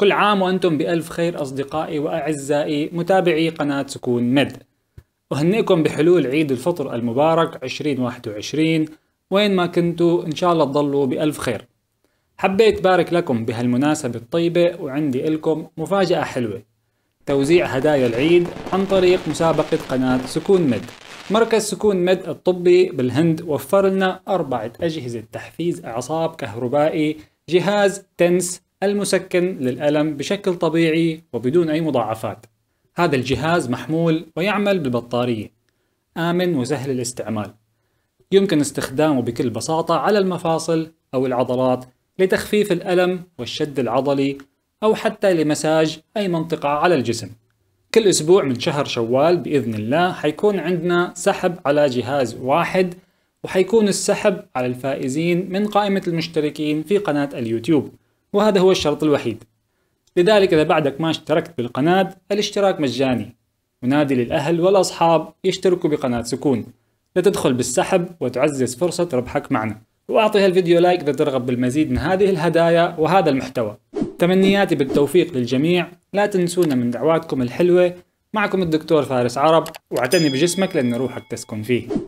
كل عام وأنتم بألف خير أصدقائي وأعزائي متابعي قناة سكون مد أهنئكم بحلول عيد الفطر المبارك 2021 وين ما كنتوا إن شاء الله تضلوا بألف خير حبيت بارك لكم بهالمناسبة الطيبة وعندي لكم مفاجأة حلوة توزيع هدايا العيد عن طريق مسابقة قناة سكون مد مركز سكون مد الطبي بالهند وفر لنا أربعة أجهزة تحفيز أعصاب كهربائي جهاز تنس المسكن للألم بشكل طبيعي وبدون أي مضاعفات هذا الجهاز محمول ويعمل ببطارية آمن وسهل الاستعمال يمكن استخدامه بكل بساطة على المفاصل أو العضلات لتخفيف الألم والشد العضلي أو حتى لمساج أي منطقة على الجسم كل أسبوع من شهر شوال بإذن الله حيكون عندنا سحب على جهاز واحد وحيكون السحب على الفائزين من قائمة المشتركين في قناة اليوتيوب وهذا هو الشرط الوحيد لذلك إذا بعدك ما اشتركت بالقناة الاشتراك مجاني ونادي للأهل والأصحاب يشتركوا بقناة سكون لتدخل بالسحب وتعزز فرصة ربحك معنا وأعطي هالفيديو لايك إذا ترغب بالمزيد من هذه الهدايا وهذا المحتوى تمنياتي بالتوفيق للجميع لا تنسونا من دعواتكم الحلوة معكم الدكتور فارس عرب واعتني بجسمك لأن روحك تسكن فيه